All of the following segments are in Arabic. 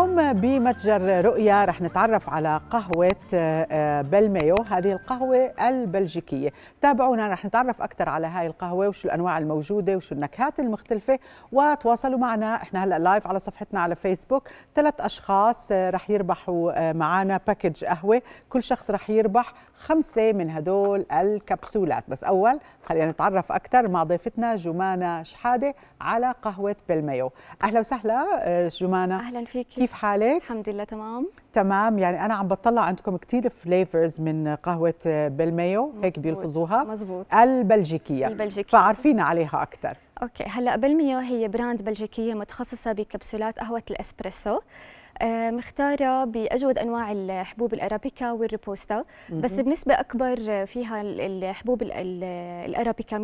اليوم بمتجر رؤيا رح نتعرف على قهوة آه، بلميو هذه القهوة البلجيكية تابعونا رح نتعرف أكثر على هاي القهوة وشو الأنواع الموجودة وشو النكهات المختلفة وتواصلوا معنا إحنا هلأ لايف على صفحتنا على فيسبوك ثلاث أشخاص آه، رح يربحوا آه، معنا باكج قهوة كل شخص رح يربح خمسة من هدول الكبسولات بس أول خلينا نتعرف أكثر مع ضيفتنا جمانة شحادة على قهوة بلميو أهلا وسهلا جمانة أهلا فيك كيف كيف حالك؟ الحمد لله تمام تمام يعني انا عم بطلع عندكم كثير فليفرز من قهوه بالمايو هيك بيلفظوها مزبوط البلجيكيه البلجيكيه فعرفينا عليها اكثر اوكي هلا بالمايو هي براند بلجيكيه متخصصه بكبسولات قهوه الاسبريسو آه، مختاره باجود انواع الحبوب الارابيكا والريبوستا بس بنسبه اكبر فيها الحبوب الارابيكا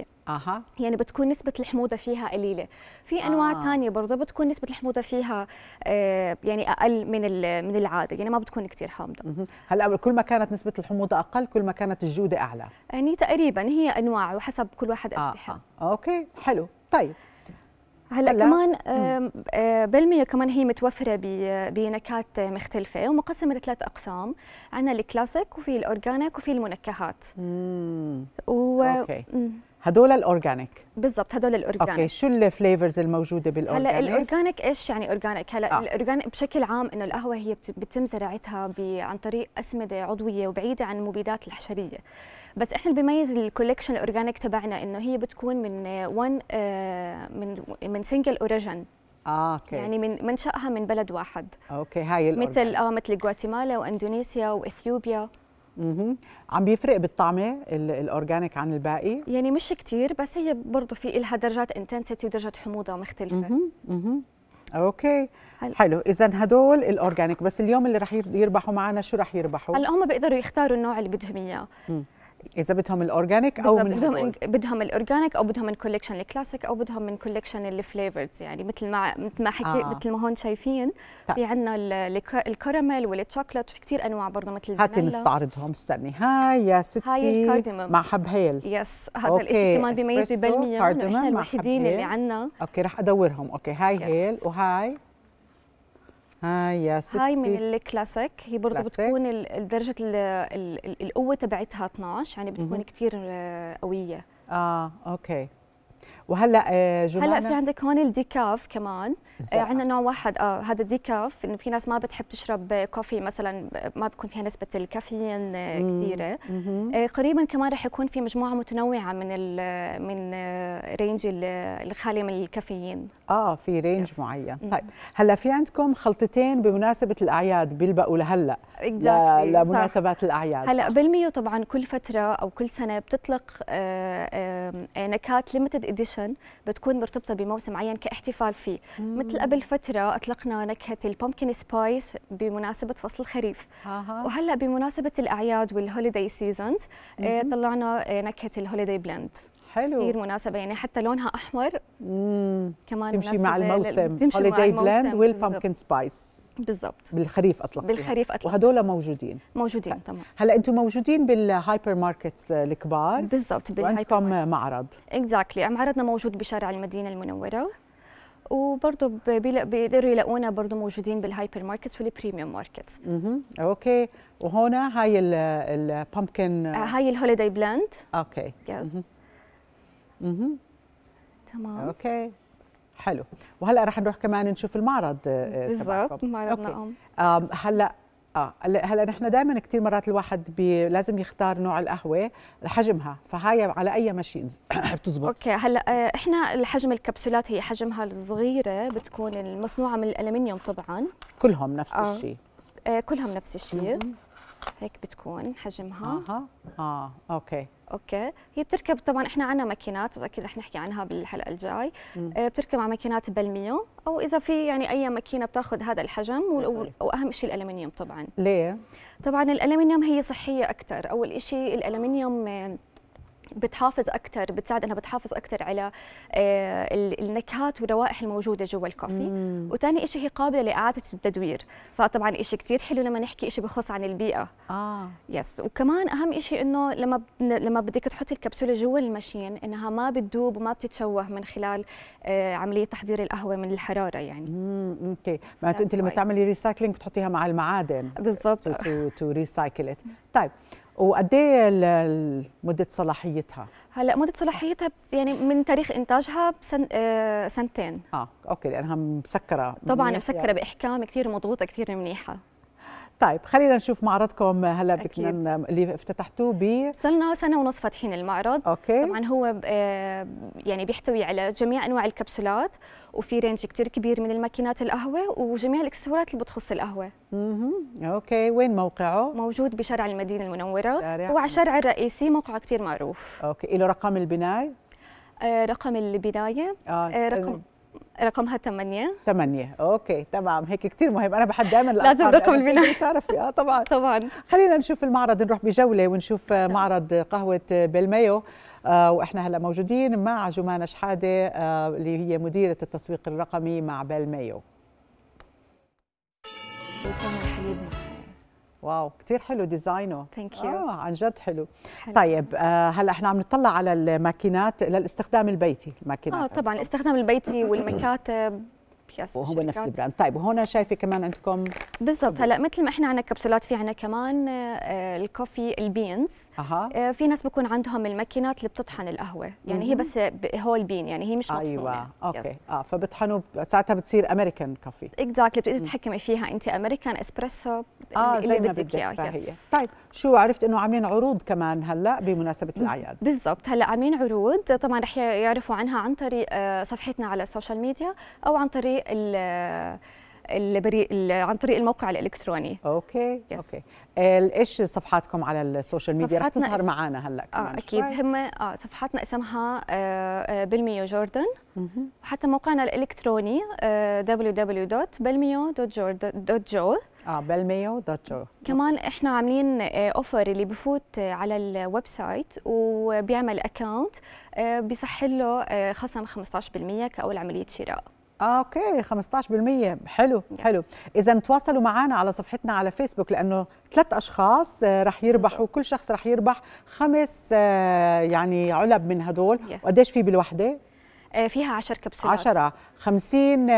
100% اها يعني بتكون نسبه الحموضه فيها قليله في انواع آه. ثانيه برضه بتكون نسبه الحموضه فيها آه، يعني اقل من من العاده يعني ما بتكون كثير حامضه هلا كل ما كانت نسبه الحموضه اقل كل ما كانت الجوده اعلى يعني تقريبا هي انواع وحسب كل واحد ايش آه. آه. اوكي حلو طيب هلا كمان آه، بالمية كمان هي متوفره بنكهات مختلفه ومقسمه لثلاث اقسام عندنا الكلاسيك وفي الاورجانيك وفي المنكهات امم اوكي هدول الاورجانيك بالضبط هدول الاورجانيك اوكي شو الفليفرز الموجوده بالاورجانيك هلا الاورجانيك ايش يعني اورجانيك هلا آه. الاورجانيك بشكل عام انه القهوه هي بتم زراعتها عن طريق اسمده عضويه وبعيده عن المبيدات الحشريه بس احنا اللي بيميز الكوليكشن الاورجانيك تبعنا انه هي بتكون من وان آه، من من سنجل اوريجن آه، اوكي يعني من منشاها من بلد واحد اوكي هاي الأورجانيك. مثل اه مثل غواتيمالا واندونيسيا واثيوبيا اها عم بيفرق بالطعمه الاورجانيك عن الباقي يعني مش كثير بس هي برضه في لها درجات انتنسيتي ودرجه حموضه مختلفه اها اها اوكي حلو, حلو اذا هدول الاورجانيك بس اليوم اللي رح يربحوا معنا شو رح يربحوا هلا هم بيقدروا يختاروا النوع اللي بدهم اياه اذا بدهم الاورجانيك او من بدهم من بدهم الاورجانيك او بدهم من كوليكشن الكلاسيك او بدهم من كوليكشن الفليفرز يعني مثل ما مثل ما حكي آه. مثل ما هون شايفين طيب. في عندنا الكراميل والتشوكلت في كثير انواع برضه مثل هاتي نستعرضهم استني هاي يا ستي هاي الكاردموم مع حب هيل يس هذا الشيء كمان بيميز بالمية احنا الوحيدين اللي عندنا اوكي رح ادورهم اوكي هاي يس. هيل وهاي هاي يا ستي هاي من الكلاسيك هي برضه بتكون درجه القوه تبعتها 12 يعني بتكون كثير آه، قويه اه اوكي وهلا آه، جمانة هلا في عندك هون الديكاف كمان آه، عندنا نوع واحد اه هذا الديكاف انه في ناس ما بتحب تشرب كوفي مثلا ما بتكون فيها نسبه الكافيين آه، كثيره قريبا كمان رح يكون في مجموعه متنوعه من الـ من رينج الخاليه من الكافيين اه في رينج يس. معين طيب هلا في عندكم خلطتين بمناسبه الاعياد بيلبقوا لهلا لمناسبات صح. الاعياد هلا بالميو طبعا كل فتره او كل سنه بتطلق نكهات ليمتد اديشن بتكون مرتبطه بموسم معين كاحتفال فيه مم. مثل قبل فتره اطلقنا نكهه البومكن سبايس بمناسبه فصل الخريف آه. وهلا بمناسبه الاعياد والهوليداي آه، سيزونز طلعنا آه، نكهه الهوليداي بلند حلو كثير مناسبه يعني حتى لونها احمر مم. كمان تمشي مع الموسم هوليداي بلند والبامكن سبايس بالضبط بالخريف اطلقتيها يعني. بالخريف اطلقتها وهدول موجودين موجودين طيب. تمام هلا انتم موجودين بالهايبر ماركتس الكبار بالضبط وعندكم معرض اكزاكتلي exactly. معرضنا موجود بشارع المدينه المنوره وبرضه بيقدروا يلاقونا برضه موجودين بالهايبر ماركتس والبريميوم ماركتس اها اوكي وهنا هاي البامكن آه، هاي الهوليداي بلاند اوكي يس اها تمام اوكي حلو وهلا رح نروح كمان نشوف المعرض آه، آه، بالضبط معرضنا ام هلا اه هلا نحن دائما كثير مرات الواحد بي لازم يختار نوع القهوه حجمها فهاي على اي ماشينز بتزبط اوكي هلا آه، احنا الحجم الكبسولات هي حجمها الصغيره بتكون المصنوعه من الالمنيوم طبعا كلهم نفس آه. الشيء آه كلهم نفس الشيء هيك بتكون حجمها اها اه اوكي اوكي هي بتركب طبعا احنا عندنا ماكينات اكيد رح نحكي عنها بالحلقه الجاي آه بتركب على ماكينات بالميو او اذا في يعني اي ماكينه بتاخذ هذا الحجم واهم شيء الالمنيوم طبعا ليه طبعا الالمنيوم هي صحيه اكثر اول شيء الالمنيوم آه، بتحافظ اكثر بتساعد انها بتحافظ اكثر على آه، النكهات والروائح الموجوده جوا الكوفي وثاني شيء هي قابله لاعاده التدوير فطبعا شيء كثير حلو لما نحكي شيء بخص عن البيئه اه يس وكمان اهم شيء انه لما لما بدك تحطي الكبسوله جوا المشين انها ما بتذوب وما بتتشوه من خلال آه، عمليه تحضير القهوه من الحراره يعني امم اوكي معناته انت لما تعملي ريسايكلينج بتحطيها مع المعادن بالضبط تو ريسايكل طيب وقد ايه مده صلاحيتها هلا مده صلاحيتها يعني من تاريخ انتاجها بسن... آه سنتين اه اوكي لانها مسكره طبعا مسكره يعني. باحكام كثير مضغوطه كثير منيحه طيب خلينا نشوف معرضكم هلا بكمان اللي افتتحتوه ب صرنا سنه ونص فاتحين المعرض أوكي. طبعا هو آه، يعني بيحتوي على جميع انواع الكبسولات وفي رينج كثير كبير من الماكينات القهوه وجميع الاكسسوارات اللي بتخص القهوه اها اوكي وين موقعه موجود بشارع المدينه المنوره شارع. هو على الشارع الرئيسي موقعه كثير معروف اوكي له رقم البنايه آه، رقم البناية آه. آه، رقم رقمها 8 8 اوكي تمام هيك كثير مهم انا بحب دائما لازم رقم المينا بتعرفي اه طبعا طبعا خلينا نشوف المعرض نروح بجوله ونشوف معرض قهوه بالمايو آه واحنا هلا موجودين مع جمانه شحاده آه اللي هي مديره التسويق الرقمي مع بالمايو واو كثير حلو ديزاينه ثانك يو اه عن جد حلو, حلو. طيب آه هلا احنا عم نطلع على الماكينات للاستخدام البيتي الماكينات اه طبعا الاستخدام البيتي والمكاتب بيأسس وهو نفس البراند طيب وهنا شايفه كمان عندكم بالضبط هلا مثل ما احنا عندنا كبسولات في عندنا كمان آه، الكوفي البينز أها. آه، في ناس بكون عندهم الماكينات اللي بتطحن القهوه يعني هي بس هول بين يعني هي مش مطحونه ايوه اوكي يس. اه فبطحنوا ساعتها بتصير امريكان كوفي اكزاكتلي بتقدري تتحكمي فيها انت امريكان اسبريسو اه زي ما بدك اياه طيب شو عرفت انه عاملين عروض كمان هلا بمناسبه الاعياد بالضبط هلا عاملين عروض طبعا رح يعرفوا عنها عن طريق آه، صفحتنا على السوشيال ميديا او عن طريق طريق عن طريق الموقع الالكتروني اوكي يس. اوكي آه، ايش صفحاتكم على السوشيال ميديا رح تظهر اس... معنا هلا كمان اه اكيد شوي. هم اه صفحاتنا اسمها آه, آه، بالميو جوردن وحتى موقعنا الالكتروني آه www.belmio.jo اه بالميو دوت جو كمان احنا عاملين اوفر آه، اللي بفوت على الويب سايت وبيعمل اكونت بيصح له خصم 15% كاول عمليه شراء اه اوكي 15% حلو yes. حلو اذا تواصلوا معنا على صفحتنا على فيسبوك لانه ثلاث اشخاص آه، رح يربحوا كل شخص رح يربح خمس آه، يعني علب من هدول yes. وقديش في بالوحده آه، فيها 10 كبسولات 10 50 آه،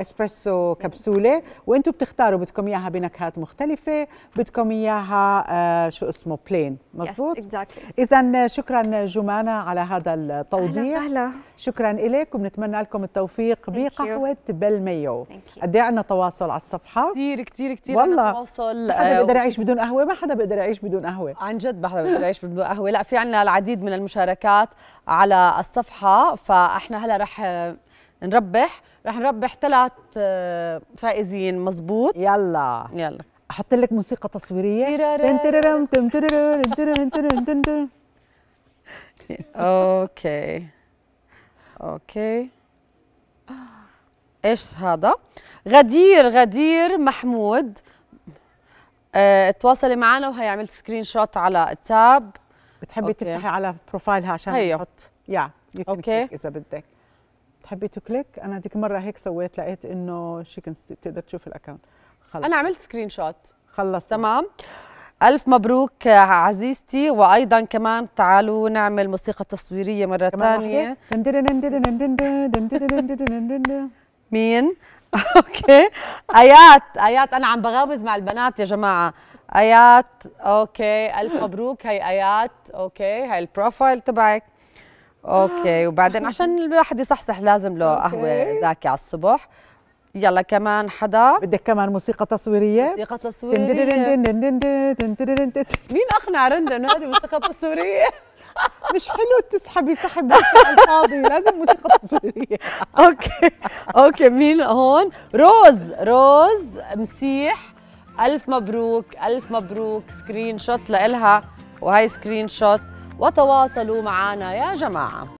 اسبريسو كبسوله وانتم بتختاروا بدكم اياها بنكهات مختلفه بدكم اياها آه، شو اسمه بلين مضبوط yes, exactly. اذا شكرا جمانه على هذا التوضيح أهلا وسهلا شكرا لك وبنتمنى لكم التوفيق بقهوه بالميو قد ايه عندنا تواصل على الصفحه كثير كثير كثير والله تواصل ما حدا بيقدر يعيش بدون قهوه ما حدا بيقدر يعيش بدون قهوه عن جد ما حدا بيقدر يعيش بدون قهوه لا في عندنا العديد من المشاركات على الصفحه فاحنا هلا رح نربح رح نربح ثلاث آه، فائزين مزبوط يلا يلا احط لك موسيقى تصويريه اوكي اوكي ايش هذا غدير غدير محمود اه تواصلي معنا وهي عملت سكرين شوت على التاب بتحبي أوكي. تفتحي على بروفايلها عشان تحط يا يو اوكي اذا بدك تحبي تو كليك انا ديك مره هيك سويت لقيت انه شيكن تقدر تشوف الاكونت خلص انا عملت سكرين شوت خلص تمام ألف مبروك عزيزتي وأيضا كمان تعالوا نعمل موسيقى تصويرية مرة ثانية مين؟ اوكي ايات ايات انا عم بغامز مع البنات يا جماعه ايات اوكي الف مبروك هي ايات اوكي هي البروفايل تبعك اوكي وبعدين عشان الواحد يصحصح لازم له قهوه زاكي على الصبح يلا كمان حدا بدك كمان موسيقى تصويريه موسيقى تصويريه مين اقنع انه هذه موسيقى تصويريه مش حلو تسحبي سحب الفاضي لازم موسيقى تصويريه اوكي اوكي مين هون روز روز مسيح الف مبروك الف مبروك سكرين شوت لها وهي سكرين شوت وتواصلوا معنا يا جماعه